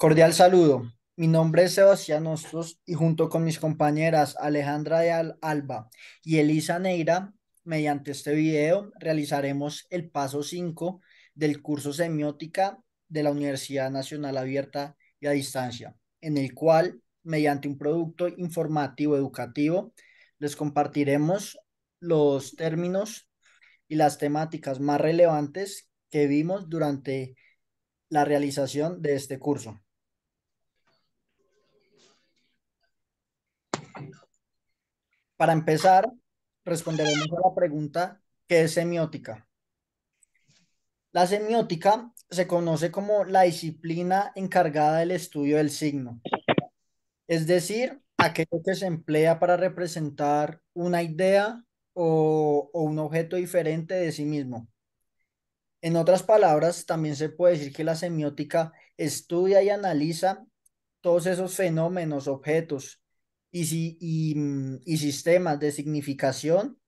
Cordial saludo. Mi nombre es Sebastián Ostos y junto con mis compañeras Alejandra de Alba y Elisa Neira, mediante este video realizaremos el paso 5 del curso Semiótica de la Universidad Nacional Abierta y a Distancia, en el cual, mediante un producto informativo educativo, les compartiremos los términos y las temáticas más relevantes que vimos durante la realización de este curso. Para empezar, responderemos a la pregunta ¿qué es semiótica? La semiótica se conoce como la disciplina encargada del estudio del signo, es decir, aquello que se emplea para representar una idea o, o, un objeto diferente de sí mismo. En otras palabras, también se puede decir que la semiótica estudia y analiza todos esos fenómenos, objetos y, y, mm, y sistemas de significación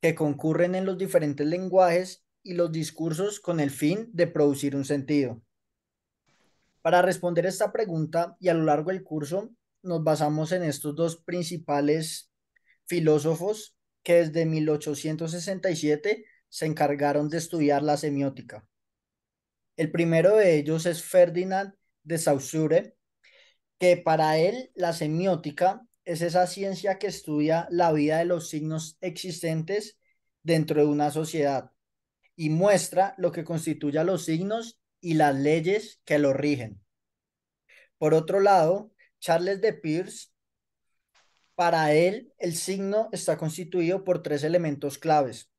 que concurren en los diferentes lenguajes y los discursos con el fin de producir un sentido. Para responder esta pregunta y a lo largo del curso nos basamos en estos dos principales filósofos que desde 1867 se encargaron de estudiar la semiótica. El primero de ellos es Ferdinand de Saussure, que para él la semiótica es esa ciencia que estudia la vida de los signos existentes dentro de una sociedad y muestra lo que constituye a los signos y las leyes que lo rigen. Por otro lado, Charles de Peirce, para él el signo está constituido por tres elementos claves,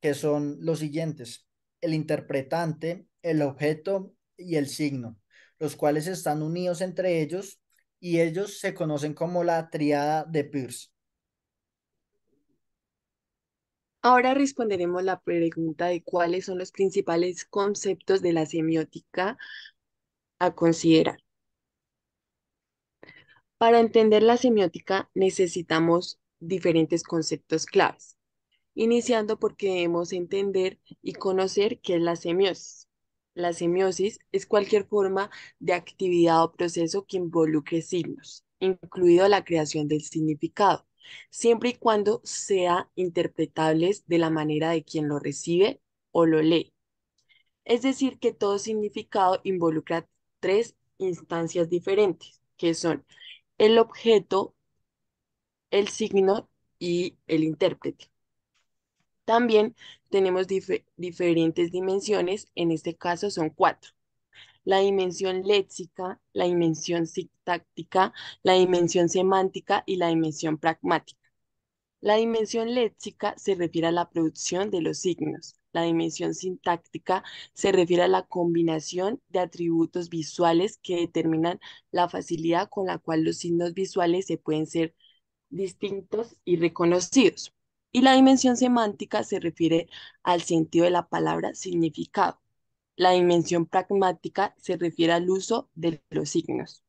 que son los siguientes, el interpretante, el objeto y el signo, los cuales están unidos entre ellos y ellos se conocen como la triada de Peirce. Ahora responderemos la pregunta de cuáles son los principales conceptos de la semiótica a considerar. Para entender la semiótica necesitamos diferentes conceptos claves, iniciando porque debemos entender y conocer qué es la semiosis. La semiosis es cualquier forma de actividad o proceso que involucre signos, incluido la creación del significado, siempre y cuando sea interpretables de la manera de quien lo recibe o lo lee. Es decir, que todo significado involucra tres instancias diferentes, que son el objeto, el signo y el intérprete. También tenemos diferentes dimensiones, en este caso son cuatro. La dimensión léxica, la dimensión sintáctica, la dimensión semántica y la dimensión pragmática. La dimensión léxica se refiere a la producción de los signos. La dimensión sintáctica se refiere a la combinación de atributos visuales que determinan la facilidad con la cual los signos visuales se pueden ser distintos y reconocidos. Y la dimensión semántica se refiere al sentido de la palabra significado. La dimensión pragmática se refiere al uso de los signos.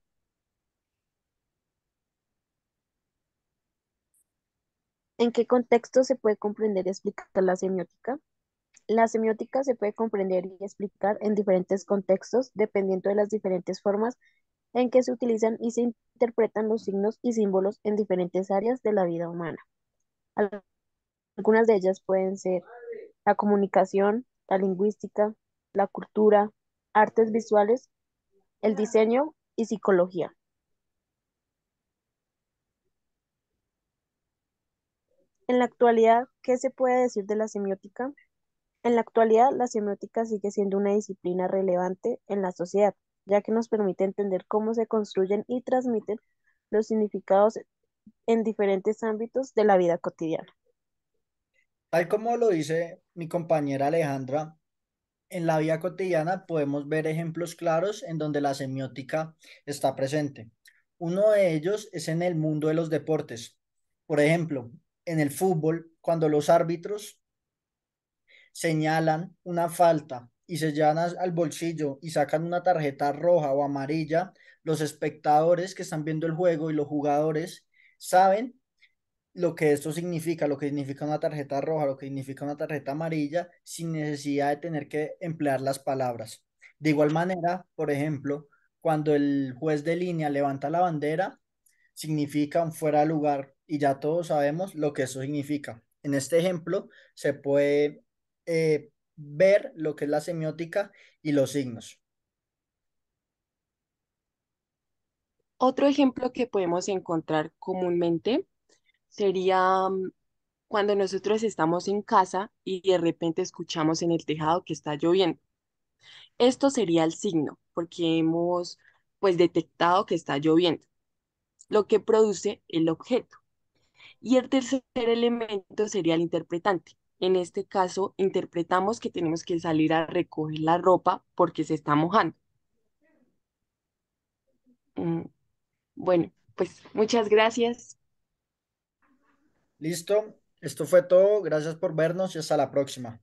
¿En qué contexto se puede comprender y explicar la semiótica? La semiótica se puede comprender y explicar en diferentes contextos dependiendo de las diferentes formas en que se utilizan y se interpretan los signos y símbolos en diferentes áreas de la vida humana. Algunas de ellas pueden ser la comunicación, la lingüística, la cultura, artes visuales, el diseño y psicología. En la actualidad, ¿qué se puede decir de la semiótica? En la actualidad, la semiótica sigue siendo una disciplina relevante en la sociedad, ya que nos permite entender cómo se construyen y transmiten los significados en diferentes ámbitos de la vida cotidiana. Tal como lo dice mi compañera Alejandra, en la vida cotidiana podemos ver ejemplos claros en donde la semiótica está presente. Uno de ellos es en el mundo de los deportes. Por ejemplo, en el fútbol, cuando los árbitros señalan una falta y se llevan al bolsillo y sacan una tarjeta roja o amarilla, los espectadores que están viendo el juego y los jugadores saben lo que esto significa, lo que significa una tarjeta roja, lo que significa una tarjeta amarilla, sin necesidad de tener que emplear las palabras. De igual manera, por ejemplo, cuando el juez de línea levanta la bandera, significa un fuera de lugar y ya todos sabemos lo que eso significa. En este ejemplo se puede eh, ver lo que es la semiótica y los signos. Otro ejemplo que podemos encontrar comúnmente sería mm, cuando nosotros estamos en casa y de repente escuchamos en el tejado que está lloviendo. Esto sería el signo, porque hemos pues detectado que está lloviendo, lo que produce el objeto. Y el tercer elemento sería el interpretante. En este caso, interpretamos que tenemos que salir a recoger la ropa porque se está mojando. Mm, bueno, pues muchas gracias. Listo, esto fue todo. Gracias por vernos y hasta la próxima.